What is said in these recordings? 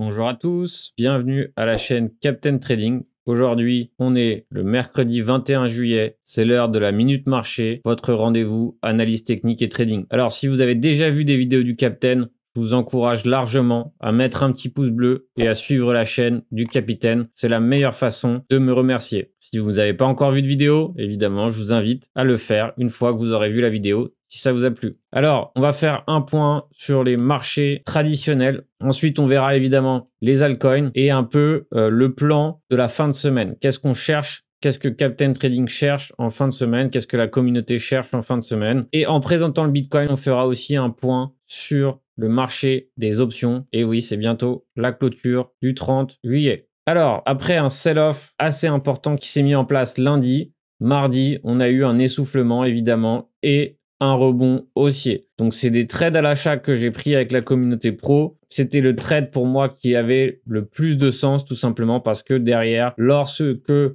Bonjour à tous, bienvenue à la chaîne Captain Trading. Aujourd'hui, on est le mercredi 21 juillet, c'est l'heure de la minute marché, votre rendez-vous analyse technique et trading. Alors si vous avez déjà vu des vidéos du Captain, je vous encourage largement à mettre un petit pouce bleu et à suivre la chaîne du capitaine. C'est la meilleure façon de me remercier. Si vous n'avez pas encore vu de vidéo, évidemment, je vous invite à le faire une fois que vous aurez vu la vidéo si ça vous a plu. Alors, on va faire un point sur les marchés traditionnels. Ensuite, on verra évidemment les altcoins et un peu euh, le plan de la fin de semaine. Qu'est-ce qu'on cherche Qu'est-ce que Captain Trading cherche en fin de semaine Qu'est-ce que la communauté cherche en fin de semaine Et en présentant le Bitcoin, on fera aussi un point sur le marché des options. Et oui, c'est bientôt la clôture du 30 juillet. Alors, après un sell-off assez important qui s'est mis en place lundi, mardi, on a eu un essoufflement évidemment et un rebond haussier. Donc c'est des trades à l'achat que j'ai pris avec la communauté pro. C'était le trade pour moi qui avait le plus de sens tout simplement parce que derrière, lorsque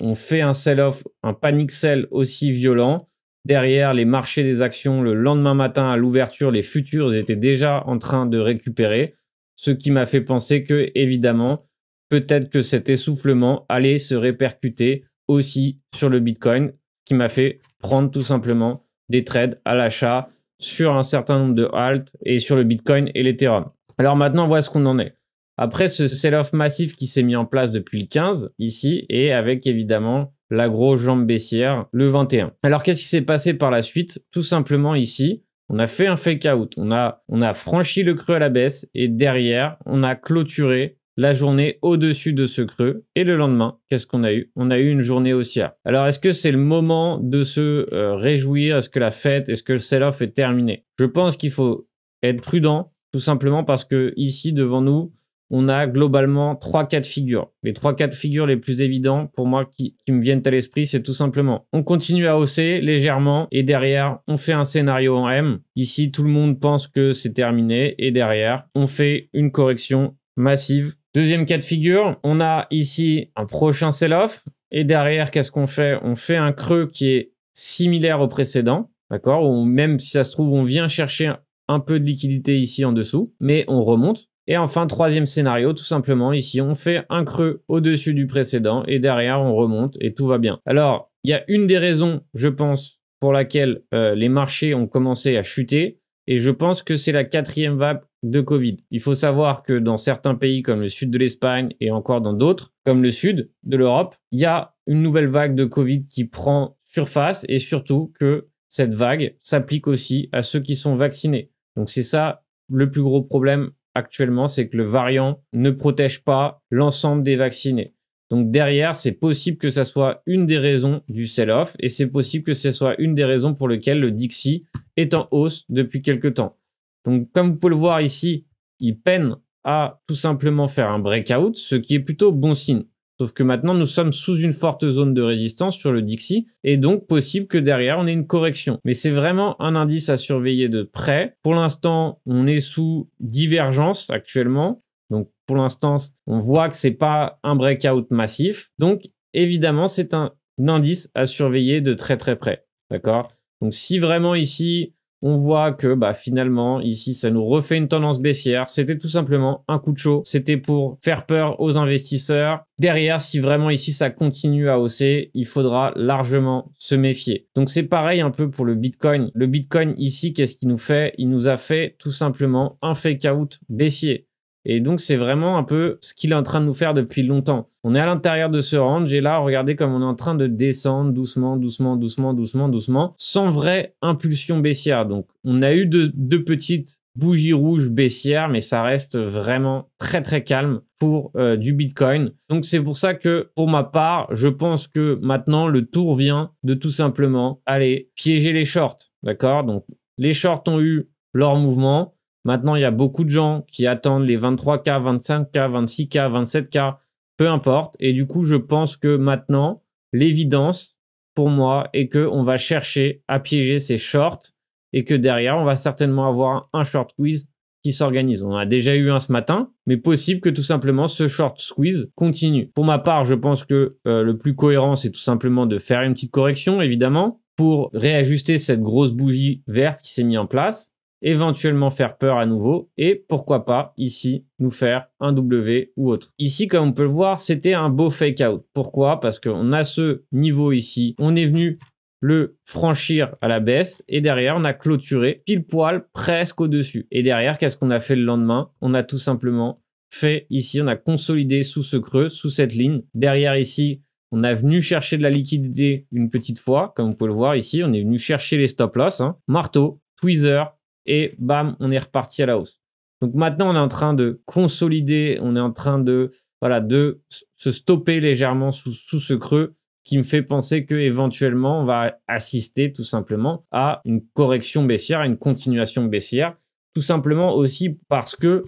on fait un sell-off, un panic sell aussi violent, derrière les marchés des actions le lendemain matin à l'ouverture, les futurs étaient déjà en train de récupérer, ce qui m'a fait penser que évidemment, peut-être que cet essoufflement allait se répercuter aussi sur le Bitcoin, qui m'a fait prendre tout simplement des trades à l'achat sur un certain nombre de haltes et sur le Bitcoin et l'Ethereum. Alors maintenant, voilà ce qu'on en est. Après ce sell-off massif qui s'est mis en place depuis le 15 ici et avec évidemment la grosse jambe baissière le 21. Alors qu'est-ce qui s'est passé par la suite Tout simplement ici, on a fait un fake out, on a franchi le creux à la baisse et derrière, on a clôturé la journée au-dessus de ce creux. Et le lendemain, qu'est-ce qu'on a eu On a eu une journée haussière. Alors, est-ce que c'est le moment de se euh, réjouir Est-ce que la fête, est-ce que le sell-off est terminé Je pense qu'il faut être prudent, tout simplement parce que ici, devant nous, on a globalement trois cas de figure. Les trois quatre figures les plus évidents pour moi qui, qui me viennent à l'esprit, c'est tout simplement on continue à hausser légèrement et derrière on fait un scénario en M. Ici, tout le monde pense que c'est terminé et derrière on fait une correction massive Deuxième cas de figure, on a ici un prochain sell-off. Et derrière, qu'est-ce qu'on fait On fait un creux qui est similaire au précédent, d'accord Même si ça se trouve, on vient chercher un peu de liquidité ici en dessous, mais on remonte. Et enfin, troisième scénario, tout simplement, ici, on fait un creux au-dessus du précédent et derrière, on remonte et tout va bien. Alors, il y a une des raisons, je pense, pour laquelle euh, les marchés ont commencé à chuter, et je pense que c'est la quatrième vague de Covid. Il faut savoir que dans certains pays comme le sud de l'Espagne et encore dans d'autres, comme le sud de l'Europe, il y a une nouvelle vague de Covid qui prend surface et surtout que cette vague s'applique aussi à ceux qui sont vaccinés. Donc c'est ça le plus gros problème actuellement, c'est que le variant ne protège pas l'ensemble des vaccinés. Donc derrière, c'est possible que ça soit une des raisons du sell-off et c'est possible que ce soit une des raisons pour lesquelles le Dixie est en hausse depuis quelques temps. Donc comme vous pouvez le voir ici, il peine à tout simplement faire un breakout, ce qui est plutôt bon signe. Sauf que maintenant, nous sommes sous une forte zone de résistance sur le Dixie, et donc possible que derrière, on ait une correction. Mais c'est vraiment un indice à surveiller de près. Pour l'instant, on est sous divergence actuellement. Donc pour l'instant, on voit que c'est pas un breakout massif. Donc évidemment, c'est un indice à surveiller de très très près. D'accord Donc si vraiment ici, on voit que bah, finalement, ici, ça nous refait une tendance baissière. C'était tout simplement un coup de chaud. C'était pour faire peur aux investisseurs. Derrière, si vraiment ici, ça continue à hausser, il faudra largement se méfier. Donc c'est pareil un peu pour le Bitcoin. Le Bitcoin ici, qu'est-ce qu'il nous fait Il nous a fait tout simplement un fake-out baissier. Et donc, c'est vraiment un peu ce qu'il est en train de nous faire depuis longtemps. On est à l'intérieur de ce range et là, regardez comme on est en train de descendre doucement, doucement, doucement, doucement, doucement, sans vraie impulsion baissière. Donc, on a eu deux, petites bougies rouges baissières, mais ça reste vraiment très, très calme pour euh, du Bitcoin. Donc, c'est pour ça que, pour ma part, je pense que maintenant, le tour vient de tout simplement aller piéger les shorts. D'accord Donc, les shorts ont eu leur mouvement. Maintenant, il y a beaucoup de gens qui attendent les 23K, 25K, 26K, 27K, peu importe. Et du coup, je pense que maintenant, l'évidence pour moi est qu'on va chercher à piéger ces shorts et que derrière, on va certainement avoir un short squeeze qui s'organise. On a déjà eu un ce matin, mais possible que tout simplement ce short squeeze continue. Pour ma part, je pense que euh, le plus cohérent, c'est tout simplement de faire une petite correction, évidemment, pour réajuster cette grosse bougie verte qui s'est mise en place éventuellement faire peur à nouveau et pourquoi pas ici nous faire un W ou autre. Ici, comme on peut le voir, c'était un beau fake out. Pourquoi Parce qu'on a ce niveau ici, on est venu le franchir à la baisse et derrière on a clôturé pile poil presque au-dessus. Et derrière, qu'est-ce qu'on a fait le lendemain On a tout simplement fait ici, on a consolidé sous ce creux, sous cette ligne. Derrière ici, on a venu chercher de la liquidité une petite fois, comme vous pouvez le voir ici, on est venu chercher les stop loss, hein. marteau, tweezers et bam, on est reparti à la hausse. Donc maintenant, on est en train de consolider, on est en train de, voilà, de se stopper légèrement sous, ce creux qui me fait penser qu'éventuellement, on va assister tout simplement à une correction baissière, à une continuation baissière, tout simplement aussi parce que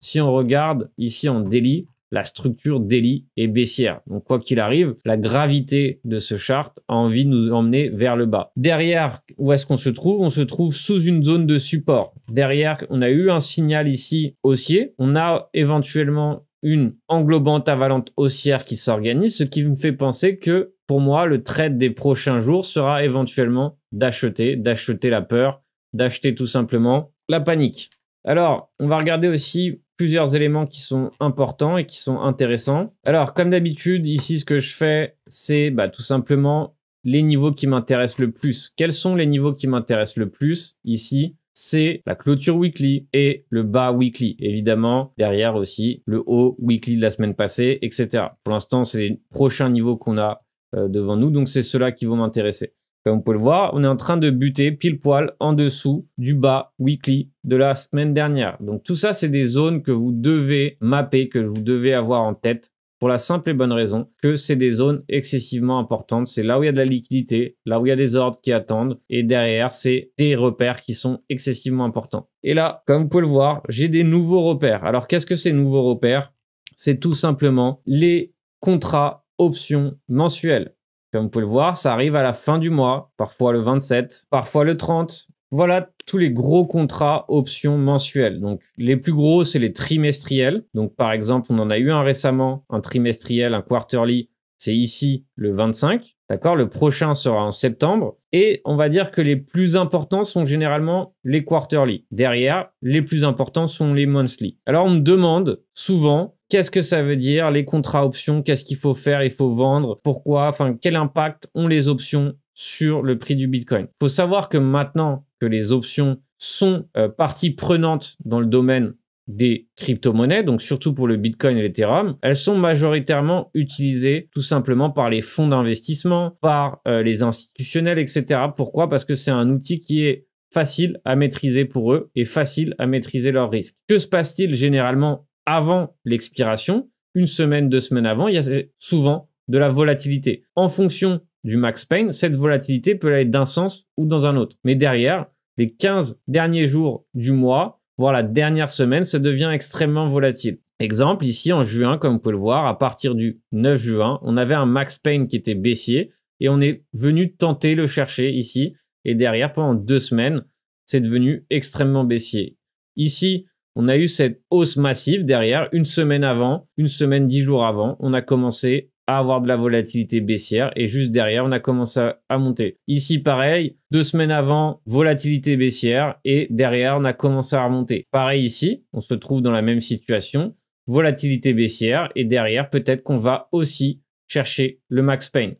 si on regarde ici en délit la structure d'Eli est baissière. Donc quoi qu'il arrive, la gravité de ce chart a envie de nous emmener vers le bas. Derrière, où est-ce qu'on se trouve On se trouve sous une zone de support. Derrière, on a eu un signal ici haussier. On a éventuellement une englobante avalante haussière qui s'organise, ce qui me fait penser que pour moi, le trade des prochains jours sera éventuellement d'acheter, d'acheter la peur, d'acheter tout simplement la panique. Alors, on va regarder aussi plusieurs éléments qui sont importants et qui sont intéressants. Alors, comme d'habitude, ici, ce que je fais, c'est bah, tout simplement les niveaux qui m'intéressent le plus. Quels sont les niveaux qui m'intéressent le plus ici c'est la clôture weekly et le bas weekly. Évidemment, derrière aussi le haut weekly de la semaine passée, etc. Pour l'instant, c'est les prochains niveaux qu'on a euh, devant nous, donc c'est ceux-là qui vont m'intéresser. Comme vous pouvez le voir, on est en train de buter pile poil en dessous du bas weekly de la semaine dernière. Donc tout ça, c'est des zones que vous devez mapper, que vous devez avoir en tête pour la simple et bonne raison que c'est des zones excessivement importantes. C'est là où il y a de la liquidité, là où il y a des ordres qui attendent, et derrière, c'est des repères qui sont excessivement importants. Et là, comme vous pouvez le voir, j'ai des nouveaux repères. Alors, qu'est-ce que ces nouveaux repères C'est tout simplement les contrats options mensuels. Comme vous pouvez le voir, ça arrive à la fin du mois, parfois le 27, parfois le 30. Voilà tous les gros contrats options mensuels. Donc les plus gros, c'est les trimestriels. Donc par exemple, on en a eu un récemment, un trimestriel, un quarterly. C'est ici le 25, d'accord Le prochain sera en septembre. Et on va dire que les plus importants sont généralement les quarterly. Derrière, les plus importants sont les monthly. Alors on me demande souvent Qu'est-ce que ça veut dire Les contrats options, qu'est-ce qu'il faut faire Il faut vendre Pourquoi Enfin, quel impact ont les options sur le prix du Bitcoin Il faut savoir que maintenant que les options sont euh, partie prenante dans le domaine des crypto-monnaies, donc surtout pour le Bitcoin et l'Ethereum, elles sont majoritairement utilisées tout simplement par les fonds d'investissement, par euh, les institutionnels, etc. Pourquoi Parce que c'est un outil qui est facile à maîtriser pour eux et facile à maîtriser leurs risques. Que se passe-t-il généralement avant l'expiration, une semaine, deux semaines avant, il y a souvent de la volatilité. En fonction du max pain, cette volatilité peut aller d'un sens ou dans un autre. Mais derrière, les 15 derniers jours du mois, voire la dernière semaine, ça devient extrêmement volatile. Exemple, ici en juin, comme vous pouvez le voir, à partir du 9 juin, on avait un max pain qui était baissier et on est venu tenter le chercher ici. Et derrière, pendant deux semaines, c'est devenu extrêmement baissier. Ici, on a eu cette hausse massive derrière, une semaine avant, une semaine, dix jours avant, on a commencé à avoir de la volatilité baissière et juste derrière, on a commencé à, monter. Ici, pareil, deux semaines avant, volatilité baissière et derrière, on a commencé à remonter. Pareil ici, on se trouve dans la même situation, volatilité baissière et derrière, peut-être qu'on va aussi chercher le max pain.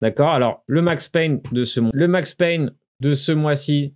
D'accord Alors, le max pain de ce, le max pain de ce mois-ci,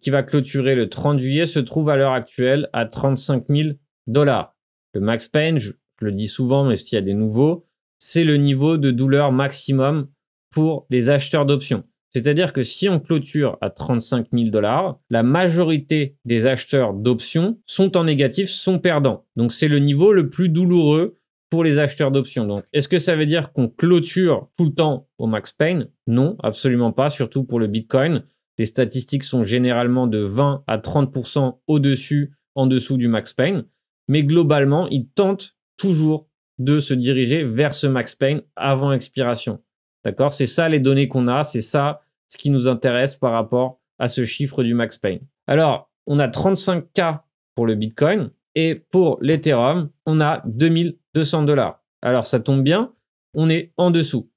qui va clôturer le 30 juillet, se trouve à l'heure actuelle à 35 000 dollars. Le max pain, je, le dis souvent, mais s'il y a des nouveaux, c'est le niveau de douleur maximum pour les acheteurs d'options. C'est-à-dire que si on clôture à 35 000 dollars, la majorité des acheteurs d'options sont en négatif, sont perdants. Donc c'est le niveau le plus douloureux pour les acheteurs d'options. Donc est-ce que ça veut dire qu'on clôture tout le temps au max pain Non, absolument pas, surtout pour le Bitcoin. Les statistiques sont généralement de 20 à 30% au-dessus, en dessous du max pain. Mais globalement, ils tentent toujours de se diriger vers ce max pain avant expiration. D'accord C'est ça les données qu'on a, c'est ça ce qui nous intéresse par rapport à ce chiffre du max pain. Alors, on a 35K pour le Bitcoin et pour l'Ethereum, on a 2200 dollars. Alors, ça tombe bien, on est en dessous.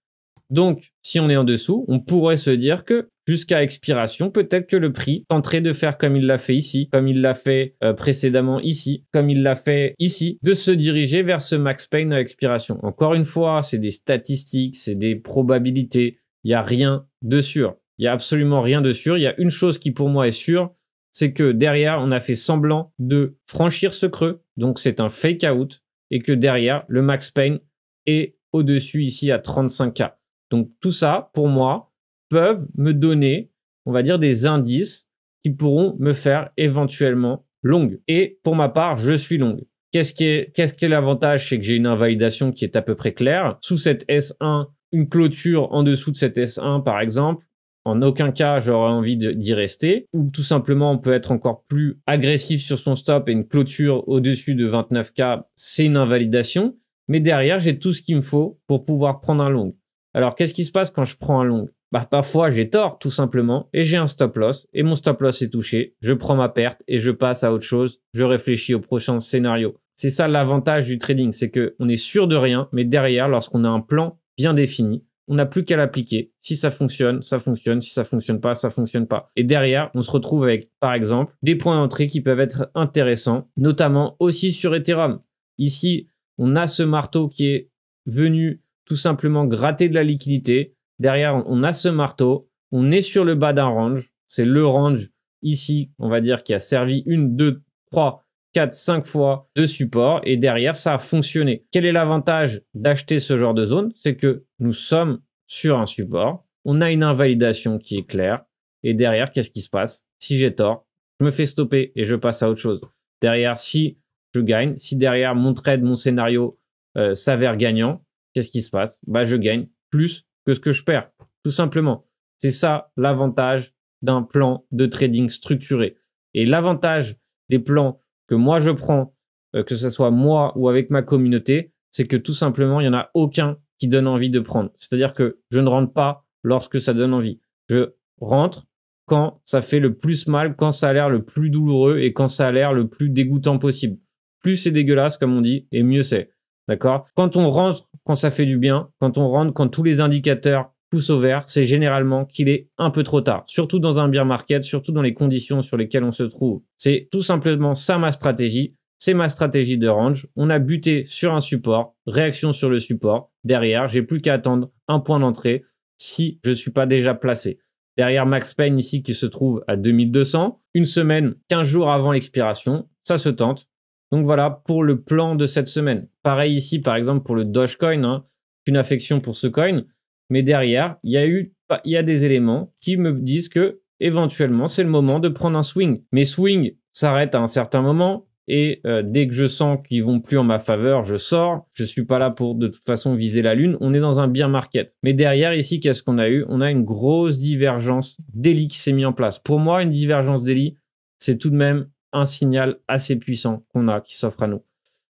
Donc, si on est en dessous, on pourrait se dire que jusqu'à expiration, peut-être que le prix tenterait de faire comme il l'a fait ici, comme il l'a fait euh, précédemment ici, comme il l'a fait ici, de se diriger vers ce max pain à expiration. Encore une fois, c'est des statistiques, c'est des probabilités, il n'y a rien de sûr. Il n'y a absolument rien de sûr. Il y a une chose qui pour moi est sûre, c'est que derrière, on a fait semblant de franchir ce creux, donc c'est un fake out, et que derrière, le max pain est au-dessus ici à 35K. Donc tout ça, pour moi, peuvent me donner, on va dire, des indices qui pourront me faire éventuellement longue. Et pour ma part, je suis longue. Qu'est-ce qui est, quest l'avantage C'est que j'ai une invalidation qui est à peu près claire. Sous cette S1, une clôture en dessous de cette S1, par exemple, en aucun cas, j'aurais envie d'y rester. Ou tout simplement, on peut être encore plus agressif sur son stop et une clôture au-dessus de 29K, c'est une invalidation. Mais derrière, j'ai tout ce qu'il me faut pour pouvoir prendre un long. Alors, qu'est-ce qui se passe quand je prends un long bah, parfois j'ai tort tout simplement et j'ai un stop loss et mon stop loss est touché, je prends ma perte et je passe à autre chose, je réfléchis au prochain scénario. C'est ça l'avantage du trading, c'est que on est sûr de rien, mais derrière, lorsqu'on a un plan bien défini, on n'a plus qu'à l'appliquer. Si ça fonctionne, ça fonctionne. Si ça fonctionne pas, ça fonctionne pas. Et derrière, on se retrouve avec, par exemple, des points d'entrée qui peuvent être intéressants, notamment aussi sur Ethereum. Ici, on a ce marteau qui est venu tout simplement gratter de la liquidité. Derrière, on a ce marteau. On est sur le bas d'un range. C'est le range ici, on va dire, qui a servi une, deux, trois, quatre, cinq fois de support et derrière ça a fonctionné. Quel est l'avantage d'acheter ce genre de zone C'est que nous sommes sur un support, on a une invalidation qui est claire et derrière qu'est-ce qui se passe Si j'ai tort, je me fais stopper et je passe à autre chose. Derrière, si je gagne, si derrière mon trade, mon scénario euh, s'avère gagnant, qu'est-ce qui se passe Bah je gagne plus que ce que je perds, tout simplement. C'est ça l'avantage d'un plan de trading structuré. Et l'avantage des plans que moi je prends, euh, que ce soit moi ou avec ma communauté, c'est que tout simplement, il n'y en a aucun qui donne envie de prendre. C'est-à-dire que je ne rentre pas lorsque ça donne envie. Je rentre quand ça fait le plus mal, quand ça a l'air le plus douloureux et quand ça a l'air le plus dégoûtant possible. Plus c'est dégueulasse, comme on dit, et mieux c'est. D'accord Quand on rentre quand ça fait du bien, quand on rentre, quand tous les indicateurs poussent au vert, c'est généralement qu'il est un peu trop tard, surtout dans un beer market, surtout dans les conditions sur lesquelles on se trouve. C'est tout simplement ça ma stratégie. C'est ma stratégie de range. On a buté sur un support, réaction sur le support. Derrière, j'ai plus qu'à attendre un point d'entrée si je ne suis pas déjà placé. Derrière Max Payne ici qui se trouve à 2200, une semaine, 15 jours avant l'expiration, ça se tente. Donc voilà pour le plan de cette semaine. Pareil ici, par exemple, pour le Dogecoin, hein. une affection pour ce coin, mais derrière, il y a eu bah, y a des éléments qui me disent que éventuellement, c'est le moment de prendre un swing. Mais swing s'arrête à un certain moment. Et euh, dès que je sens qu'ils vont plus en ma faveur, je sors. Je ne suis pas là pour de toute façon viser la lune. On est dans un bear market. Mais derrière ici, qu'est-ce qu'on a eu On a une grosse divergence d'Eli qui s'est mise en place. Pour moi, une divergence d'Eli, c'est tout de même un signal assez puissant qu'on a qui s'offre à nous.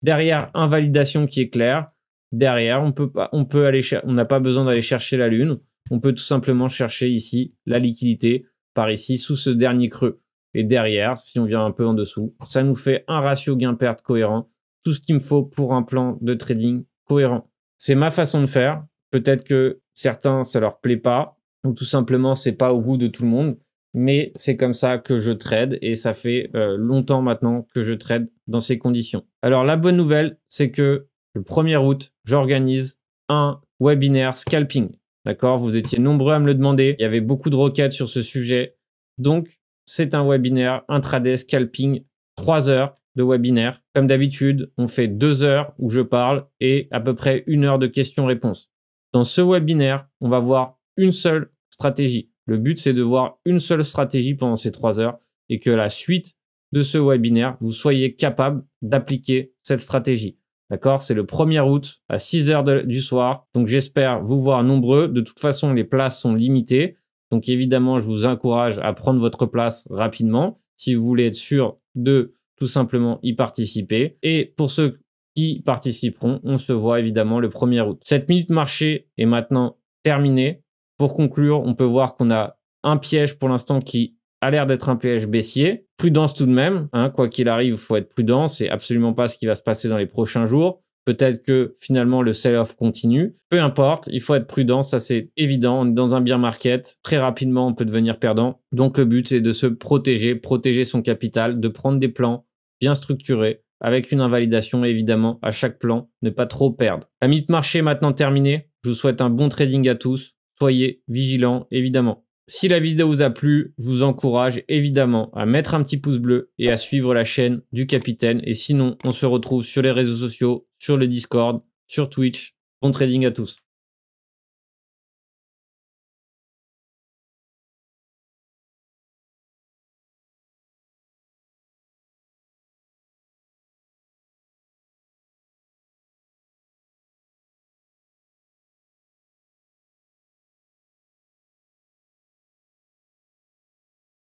Derrière, invalidation qui est claire. Derrière, on peut pas, on peut aller, on n'a pas besoin d'aller chercher la lune. On peut tout simplement chercher ici la liquidité par ici sous ce dernier creux. Et derrière, si on vient un peu en dessous, ça nous fait un ratio gain-perte cohérent. Tout ce qu'il me faut pour un plan de trading cohérent. C'est ma façon de faire. Peut-être que certains, ça leur plaît pas, ou tout simplement, c'est pas au goût de tout le monde mais c'est comme ça que je trade et ça fait euh, longtemps maintenant que je trade dans ces conditions. Alors la bonne nouvelle, c'est que le 1er août, j'organise un webinaire scalping. D'accord Vous étiez nombreux à me le demander. Il y avait beaucoup de requêtes sur ce sujet. Donc, c'est un webinaire intraday scalping, 3 heures de webinaire. Comme d'habitude, on fait deux heures où je parle et à peu près une heure de questions-réponses. Dans ce webinaire, on va voir une seule stratégie. Le but, c'est de voir une seule stratégie pendant ces trois heures et que la suite de ce webinaire, vous soyez capable d'appliquer cette stratégie. D'accord C'est le 1er août à 6 heures du soir. Donc j'espère vous voir nombreux. De toute façon, les places sont limitées. Donc évidemment, je vous encourage à prendre votre place rapidement si vous voulez être sûr de tout simplement y participer. Et pour ceux qui participeront, on se voit évidemment le 1er août. Cette minute marché est maintenant terminée. Pour conclure, on peut voir qu'on a un piège pour l'instant qui a l'air d'être un piège baissier. Prudence tout de même, hein. quoi qu'il arrive, il faut être prudent, c'est absolument pas ce qui va se passer dans les prochains jours. Peut-être que finalement le sell-off continue. Peu importe, il faut être prudent, ça c'est évident. On est dans un bear market, très rapidement on peut devenir perdant. Donc le but c'est de se protéger, protéger son capital, de prendre des plans bien structurés, avec une invalidation évidemment à chaque plan, ne pas trop perdre. La minute marché est maintenant terminée. Je vous souhaite un bon trading à tous. Soyez vigilants, évidemment. Si la vidéo vous a plu, je vous encourage évidemment à mettre un petit pouce bleu et à suivre la chaîne du capitaine. Et sinon, on se retrouve sur les réseaux sociaux, sur le Discord, sur Twitch. Bon trading à tous.